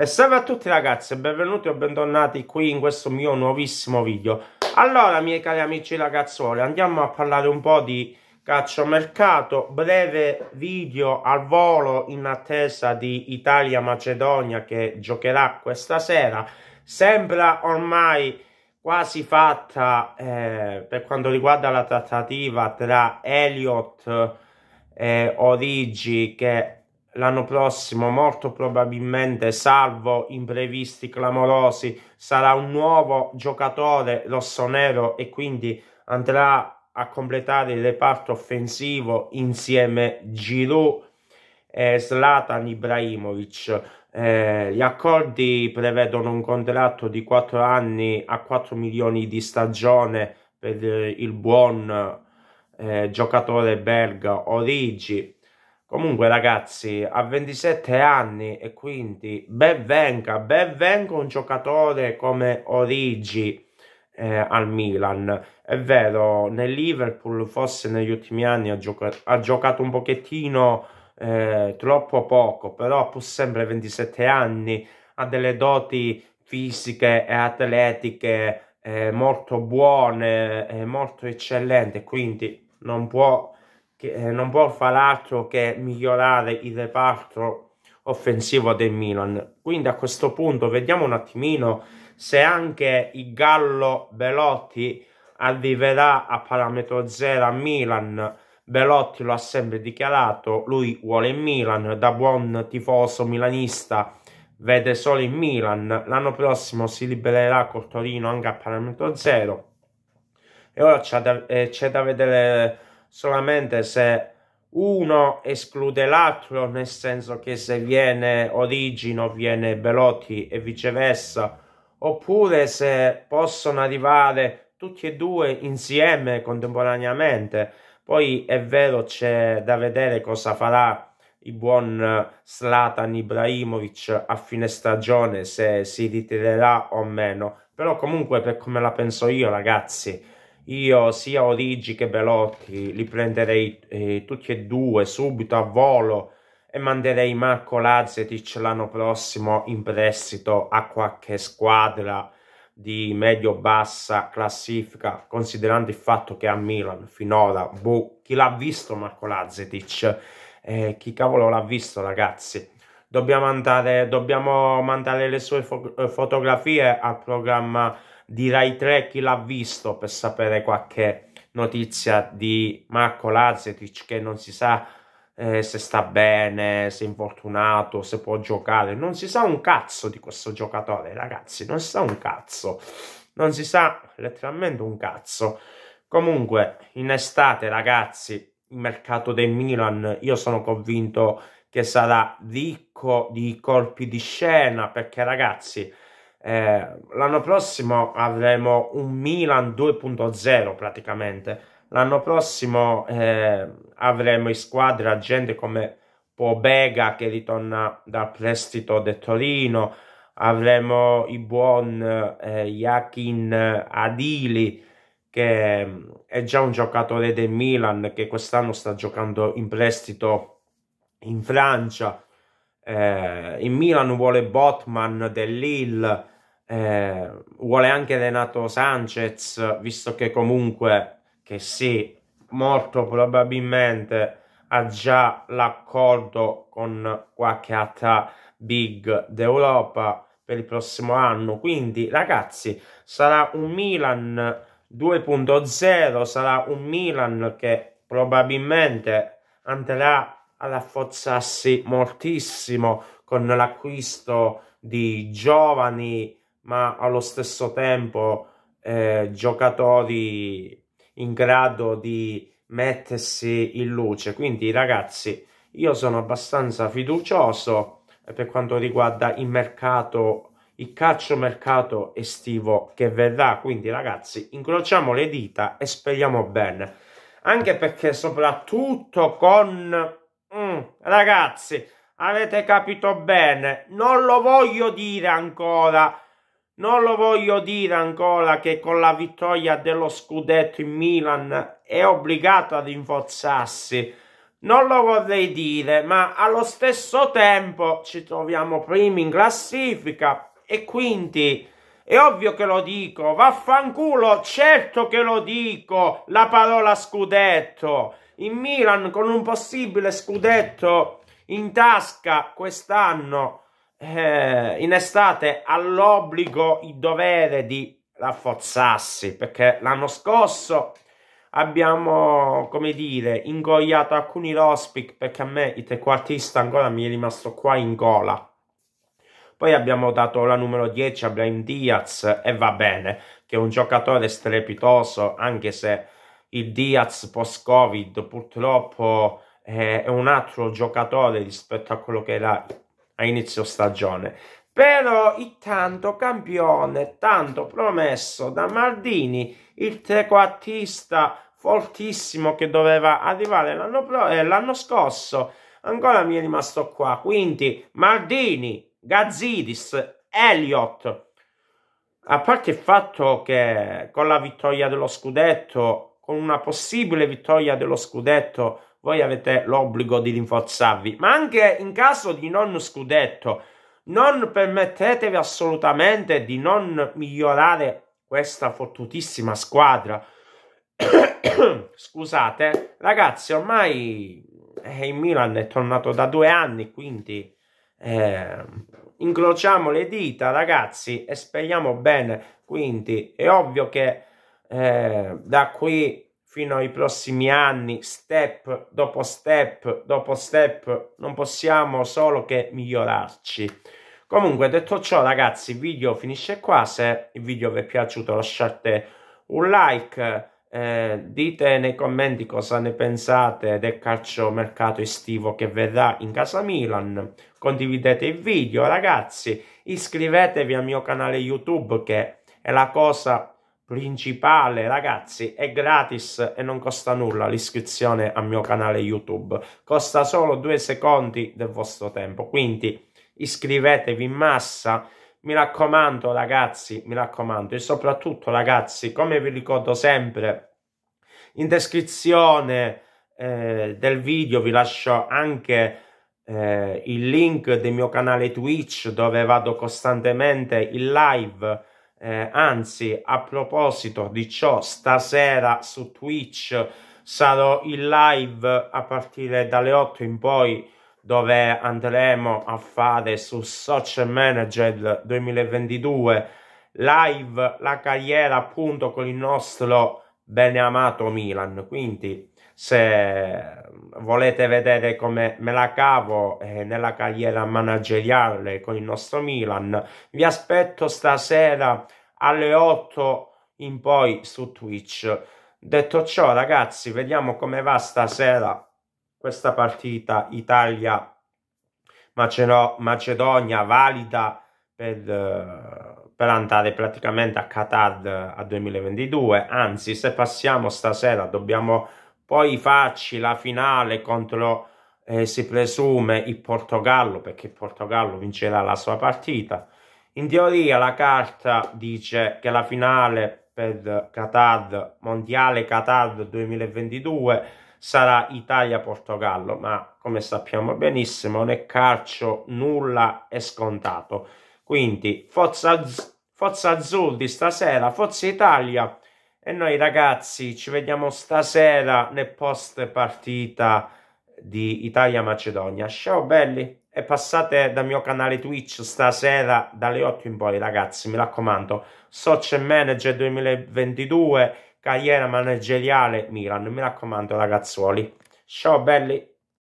E salve a tutti ragazzi, benvenuti o bentornati qui in questo mio nuovissimo video. Allora, miei cari amici ragazzuoli, andiamo a parlare un po' di calciomercato. Breve video al volo in attesa di Italia-Macedonia che giocherà questa sera. Sembra ormai quasi fatta eh, per quanto riguarda la trattativa tra Elliot e eh, Origi che l'anno prossimo molto probabilmente, salvo imprevisti clamorosi, sarà un nuovo giocatore rossonero e quindi andrà a completare il reparto offensivo insieme a Giroud e Zlatan Ibrahimovic. Eh, gli accordi prevedono un contratto di 4 anni a 4 milioni di stagione per il buon eh, giocatore belga Origi Comunque ragazzi, a 27 anni e quindi ben venga, ben venga un giocatore come Origi eh, al Milan. È vero, nel Liverpool forse negli ultimi anni ha, gioca ha giocato un pochettino eh, troppo poco, però pur sempre 27 anni, ha delle doti fisiche e atletiche eh, molto buone, eh, molto eccellenti, quindi non può che eh, non può far altro che migliorare il reparto offensivo del Milan. Quindi a questo punto vediamo un attimino se anche il Gallo Belotti arriverà a parametro zero a Milan. Belotti lo ha sempre dichiarato, lui vuole il Milan, da buon tifoso milanista vede solo il Milan, l'anno prossimo si libererà col Torino anche a parametro zero. E ora c'è da, eh, da vedere solamente se uno esclude l'altro, nel senso che se viene Origino viene Belotti e viceversa, oppure se possono arrivare tutti e due insieme contemporaneamente. Poi è vero, c'è da vedere cosa farà il buon Slatan Ibrahimovic a fine stagione, se si ritirerà o meno. Però comunque, per come la penso io, ragazzi, io sia Origi che Belotti li prenderei eh, tutti e due subito a volo e manderei Marco Lazzetic l'anno prossimo in prestito a qualche squadra di medio-bassa classifica, considerando il fatto che a Milan finora, boh, chi l'ha visto Marco Lazzetic? Eh, chi cavolo l'ha visto ragazzi? Dobbiamo, andare, dobbiamo mandare le sue fo eh, fotografie al programma di Rai 3 chi l'ha visto per sapere qualche notizia di Marco Lazetic che non si sa eh, se sta bene, se è infortunato, se può giocare. Non si sa un cazzo di questo giocatore, ragazzi, non si sa un cazzo. Non si sa letteralmente un cazzo. Comunque, in estate, ragazzi, il mercato del Milan, io sono convinto che sarà ricco di colpi di scena, perché ragazzi eh, l'anno prossimo avremo un Milan 2.0 praticamente. L'anno prossimo eh, avremo in squadra gente come Pobega che ritorna dal prestito del Torino, avremo i buon eh, Yakin Adili che mm, è già un giocatore del Milan che quest'anno sta giocando in prestito in Francia eh, il Milan vuole Botman dell'Ill, eh, vuole anche Renato Sanchez, visto che comunque, che sì, molto probabilmente ha già l'accordo con qualche altra big d'Europa per il prossimo anno. Quindi, ragazzi, sarà un Milan 2.0, sarà un Milan che probabilmente andrà rafforzarsi moltissimo con l'acquisto di giovani ma allo stesso tempo eh, giocatori in grado di mettersi in luce. Quindi ragazzi, io sono abbastanza fiducioso eh, per quanto riguarda il mercato, il calcio calciomercato estivo che verrà. Quindi ragazzi, incrociamo le dita e speriamo bene. Anche perché soprattutto con ragazzi, avete capito bene, non lo voglio dire ancora. Non lo voglio dire ancora che con la vittoria dello scudetto in Milan è obbligato a rinforzarsi. Non lo vorrei dire, ma allo stesso tempo ci troviamo primi in classifica e quindi è ovvio che lo dico. Vaffanculo, certo che lo dico, la parola scudetto in Milan con un possibile scudetto in tasca quest'anno eh, in estate ha l'obbligo, il dovere di rafforzarsi perché l'anno scorso abbiamo, come dire, ingoiato alcuni Rospic perché a me il trequartista ancora mi è rimasto qua in gola. Poi abbiamo dato la numero 10 a Brian Diaz e va bene, che è un giocatore strepitoso anche se il Diaz post-Covid purtroppo eh, è un altro giocatore rispetto a quello che era a inizio stagione. Però il tanto campione, tanto promesso da Maldini, il trequartista fortissimo che doveva arrivare l'anno, pro- eh, l'anno scorso, ancora mi è rimasto qua. Quindi Maldini, Gazzidis, Elliott. A parte il fatto che con la vittoria dello scudetto con una possibile vittoria dello scudetto, voi avete l'obbligo di rinforzarvi, ma anche in caso di non scudetto, non permettetevi assolutamente di non migliorare questa fottutissima squadra. Scusate, ragazzi, ormai eh, il Milan è tornato da due anni, quindi eh, incrociamo le dita, ragazzi, e speriamo bene. Quindi è ovvio che eh, da qui fino ai prossimi anni, step dopo step dopo step, non possiamo solo che migliorarci. Comunque, detto ciò, ragazzi, il video finisce qua. Se il video vi è piaciuto, lasciate un like. Eh, dite nei commenti cosa ne pensate del calcio mercato estivo che verrà in casa Milan. Condividete il video, ragazzi. Iscrivetevi al mio canale YouTube che è la cosa più principale, ragazzi, è gratis e non costa nulla l'iscrizione al mio canale YouTube. Costa solo due secondi del vostro tempo, quindi iscrivetevi in massa. Mi raccomando, ragazzi, mi raccomando. E soprattutto, ragazzi, come vi ricordo sempre, in descrizione eh, del video vi lascio anche... Eh, il link del mio canale Twitch dove vado costantemente in live eh, anzi, a proposito di ciò, stasera su Twitch sarò in live a partire dalle 8 in poi dove andremo a fare su Social Manager 2022 live la carriera appunto con il nostro beneamato Milan. Quindi se volete vedere come me la cavo eh, nella carriera manageriale con il nostro Milan, vi aspetto stasera alle 8 in poi su Twitch. Detto ciò, ragazzi, vediamo come va stasera questa partita Italia Macedonia valida per, eh, per, andare praticamente a Qatar eh, a 2022. Anzi, se passiamo stasera dobbiamo poi facci la finale contro, eh, si presume, il Portogallo, perché il Portogallo vincerà la sua partita. In teoria la carta dice che la finale per Qatar, Mondiale Qatar 2022, sarà Italia-Portogallo, ma come sappiamo benissimo nel calcio nulla è scontato. Quindi Forza, Forza Azzurri stasera, Forza Italia, e noi ragazzi ci vediamo stasera nel post partita di Italia-Macedonia. Ciao belli e passate dal mio canale Twitch stasera dalle 8 in poi ragazzi, mi raccomando. Social Manager 2022, carriera manageriale Milan, mi raccomando ragazzuoli. Ciao belli.